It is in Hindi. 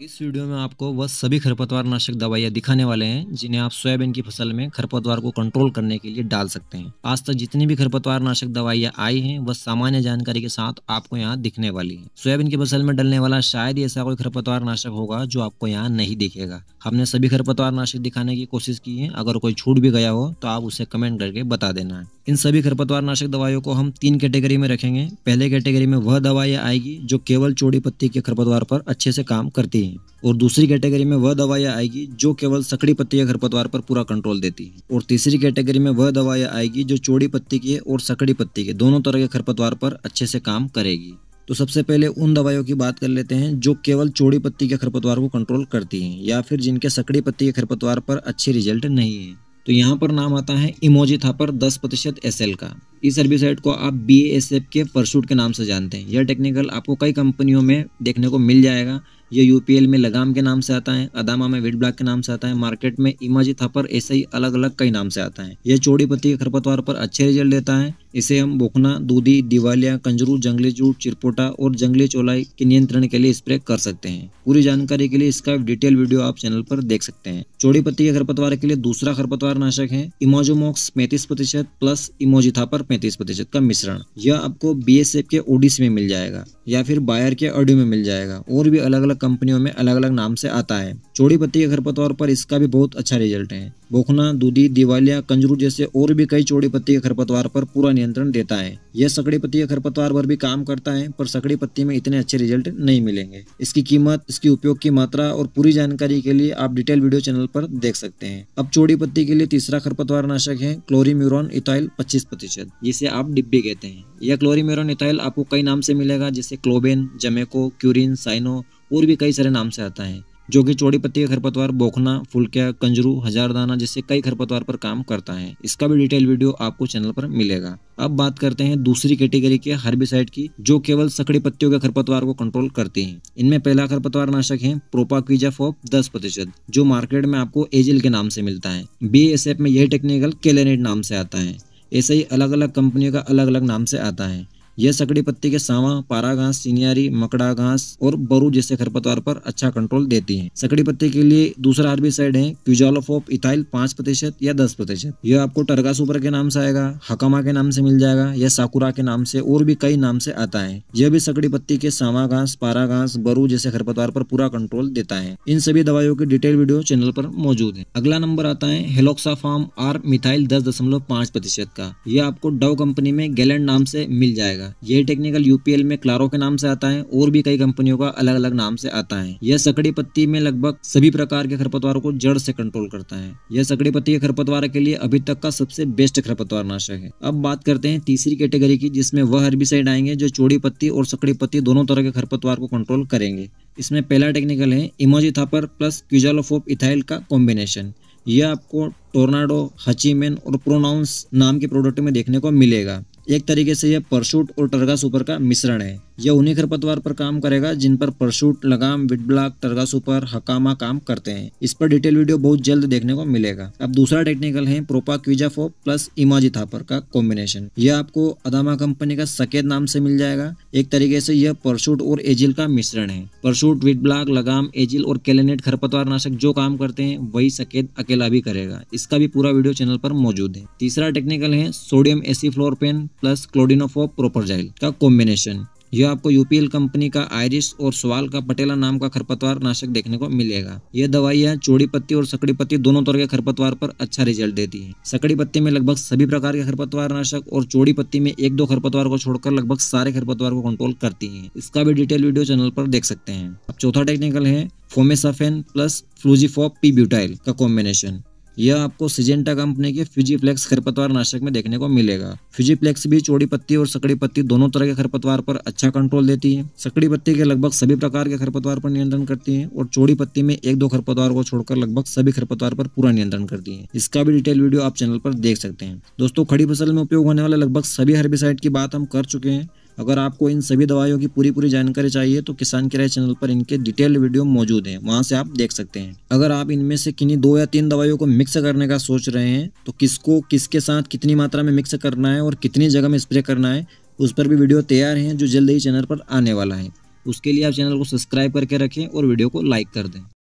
इस वीडियो में आपको वह सभी खरपतवार नाशक दवाइयाँ दिखाने वाले हैं जिन्हें आप सोयाबीन की फसल में खरपतवार को कंट्रोल करने के लिए डाल सकते हैं आज तक जितनी भी खरपतवार नाशक दवाइयाँ आई हैं वह सामान्य जानकारी के साथ आपको यहाँ दिखने वाली है सोयाबीन की फसल में डलने वाला शायद ही ऐसा कोई खरपतवार नाशक होगा जो आपको यहाँ नहीं दिखेगा हमने सभी खरपतवार नाशक दिखाने की कोशिश की है अगर कोई छूट भी गया हो तो आप उसे कमेंट करके बता देना है इन सभी खरपतवार नाशक दवाइयों को हम तीन कैटेगरी में रखेंगे पहले कैटेगरी में वह दवाइयाँ आएगी जो केवल चौड़ी पत्ती के खरपतवार पर अच्छे से काम करती हैं और दूसरी कैटेगरी में वह दवाइयाँ आएगी जो केवल सकड़ी पत्ती के खरपतवार पर पूरा कंट्रोल देती है और तीसरी कैटेगरी में वह दवाइयाँ आएगी जो चौड़ी पत्ती के और सकड़ी पत्ती के दोनों तरह के खरपतवार पर अच्छे से काम करेगी तो सबसे पहले उन दवाइयों की बात कर लेते हैं जो केवल चौड़ी पत्ती के खरपतवार को कंट्रोल करती हैं या फिर जिनके सकड़ी पत्ती के खरपतवार पर अच्छे रिजल्ट नहीं है तो यहाँ पर नाम आता है इमोजी थापर दस प्रतिशत एस का इस हर्बिसाइड को आप बी एस एफ के परसूट के नाम से जानते हैं यह टेक्निकल आपको कई कंपनियों में देखने को मिल जाएगा यह यूपीएल में लगाम के नाम से आता है अदामा में वेट ब्लॉक के नाम से आता है मार्केट में इमाजी थापर ऐसे ही अलग अलग कई नाम से आता है यह चौड़ी पत्ती के खरपतवार पर अच्छे रिजल्ट देता है इसे हम बोखना दूधी दिवालिया कंजरू जंगली जूट चिरपोटा और जंगली चौलाई के नियंत्रण के लिए स्प्रे कर सकते हैं पूरी जानकारी के लिए इसका डिटेल वीडियो आप चैनल पर देख सकते हैं चौड़ी पत्ती के खरपतवार के लिए दूसरा खरपतवार नाशक है इमोजोमोक्स पैंतीस प्रतिशत प्लस इमोजिथापर पैंतीस प्रतिशत का मिश्रण यह आपको बी के ओडिस में मिल जाएगा या फिर बायर के ऑडियो में मिल जाएगा और भी अलग अलग कंपनियों में अलग अलग नाम से आता है चौड़ी पत्ती के खरपतवार पर इसका भी बहुत अच्छा रिजल्ट है बोखना दूधी दिवालिया कंजरू जैसे और भी कई चौड़ी पत्ती के खरपतवार पर पूरा नियंत्रण देता है यह सकड़ी पत्ती के खरपतवार पर भी काम करता है पर सकड़ी पत्ती में इतने अच्छे रिजल्ट नहीं मिलेंगे इसकी कीमत इसकी उपयोग की मात्रा और पूरी जानकारी के लिए आप डिटेल वीडियो चैनल पर देख सकते हैं अब चौड़ी पत्ती के लिए तीसरा खरपतवार नाशक है क्लोरीम्यूरोन इथाइल पच्चीस प्रतिशत जिसे आप डिब्बी कहते हैं यह क्लोरीम्यूरोन इथाइल आपको कई नाम से मिलेगा जैसे क्लोबेन जमेको क्यूरिन साइनो और भी कई सारे नाम से आता है जो कि चौड़ी पत्ती का खरपतवार बोखना फुलकिया कंजरू हजारदाना जैसे कई खरपतवार पर काम करता है इसका भी डिटेल वीडियो आपको चैनल पर मिलेगा अब बात करते हैं दूसरी कैटेगरी के हर्बिसाइड की जो केवल सकड़ी पत्तियों के खरपतवार को कंट्रोल करती है इनमें पहला खरपतवार नाशक है प्रोपाक्विजा फॉप दस प्रतिशत जो मार्केट में आपको एजिल के नाम से मिलता है बी में यह टेक्निकल केलेनेट नाम से आता है ऐसे ही अलग अलग कंपनियों का अलग अलग नाम से आता है यह सकड़ी पत्ती के सावा पारा घास सिनियारी मकड़ा घास और बरू जैसे खरपतवार पर अच्छा कंट्रोल देती है सकड़ी पत्ती के लिए दूसरा साइड है क्यूजोलोफोप इथाइल पांच प्रतिशत या दस प्रतिशत यह आपको टर्गा सुपर के नाम से आएगा हकामा के नाम से मिल जाएगा यह साकुरा के नाम से और भी कई नाम से आता है यह भी सकड़ी पत्ती के सावा घास पारा घास बरू जैसे खरपतवार पर पूरा कंट्रोल देता है इन सभी दवाइयों की डिटेल वीडियो चैनल पर मौजूद है अगला नंबर आता है हेलोक्सा फार्म आर मिथाइल दस दशमलव पांच प्रतिशत का यह आपको डव कंपनी में गैलेंड नाम से मिल जाएगा जाएगा ये टेक्निकल यूपीएल में क्लारो के नाम से आता है और भी कई कंपनियों का अलग अलग नाम से आता है यह सकड़ी पत्ती में लगभग सभी प्रकार के खरपतवारों को जड़ से कंट्रोल करता है यह सकड़ी पत्ती के खरपतवार के लिए अभी तक का सबसे बेस्ट खरपतवार नाशक है अब बात करते हैं तीसरी कैटेगरी की जिसमें वह हर्बिसाइड आएंगे जो चौड़ी पत्ती और सकड़ी पत्ती दोनों तरह के खरपतवार को कंट्रोल करेंगे इसमें पहला टेक्निकल है इमोजिथापर प्लस क्यूजालोफोप इथाइल का कॉम्बिनेशन यह आपको टोर्नाडो हचीमेन और प्रोनाउंस नाम के प्रोडक्ट में देखने को मिलेगा एक तरीके से यह परसूट और टर्गा सुपर का मिश्रण है यह उन्हीं खरपतवार पर काम करेगा जिन पर परसूट लगाम ब्लॉक टर्गा सुपर हकामा काम करते हैं इस पर डिटेल वीडियो बहुत जल्द देखने को मिलेगा अब दूसरा टेक्निकल है प्रोपा क्विजाफो प्लस इमाजी थापर का कॉम्बिनेशन यह आपको अदामा कंपनी का सकेत नाम से मिल जाएगा एक तरीके से यह परसूट और एजिल का मिश्रण है परसूट ब्लॉक लगाम एजिल और कैलेनेट खरपतवार नाशक जो काम करते हैं वही सकेत अकेला भी करेगा इसका भी पूरा वीडियो चैनल पर मौजूद है तीसरा टेक्निकल है sodium acifluorfen plus clodinafop propargyl का कॉम्बिनेशन यह आपको यूपीएल कंपनी का आयरिस और सवाल का पटेला नाम का खरपतवार नाशक देखने को मिलेगा यह दवाइयाँ चोड़ी पत्ती और सकड़ी पत्ती दोनों तरह के खरपतवार पर अच्छा रिजल्ट देती है सकड़ी पत्ती में लगभग सभी प्रकार के खरपतवार नाशक और चोड़ी पत्ती में एक दो खरपतवार को छोड़कर लगभग सारे खरपतवार को कंट्रोल करती है इसका भी डिटेल वीडियो चैनल पर देख सकते हैं अब चौथा टेक्निकल है fomesafen plus fluazifop P butyl का कॉम्बिनेशन यह आपको सिजेंटा कंपनी के फ्यूजीफ्लेक्स खरपतवार नाशक में देखने को मिलेगा फ्यूजीफ्लेक्स भी चौड़ी पत्ती और सकड़ी पत्ती दोनों तरह के खरपतवार पर अच्छा कंट्रोल देती है सकड़ी पत्ती के लगभग सभी प्रकार के खरपतवार पर नियंत्रण करती है और चौड़ी पत्ती में एक दो खरपतवार को छोड़कर लगभग सभी खरपतवार पर पूरा नियंत्रण करती है इसका भी डिटेल वीडियो आप चैनल पर देख सकते हैं दोस्तों खड़ी फसल में उपयोग होने वाले लगभग सभी हर्बिसाइड की बात हम कर चुके हैं अगर आपको इन सभी दवाइयों की पूरी पूरी जानकारी चाहिए तो किसान किराए चैनल पर इनके डिटेल वीडियो मौजूद हैं वहाँ से आप देख सकते हैं अगर आप इनमें से किन्हीं दो या तीन दवाइयों को मिक्स करने का सोच रहे हैं तो किसको किसके साथ कितनी मात्रा में मिक्स करना है और कितनी जगह में स्प्रे करना है उस पर भी वीडियो तैयार हैं जो जल्द ही चैनल पर आने वाला है उसके लिए आप चैनल को सब्सक्राइब करके रखें और वीडियो को लाइक कर दें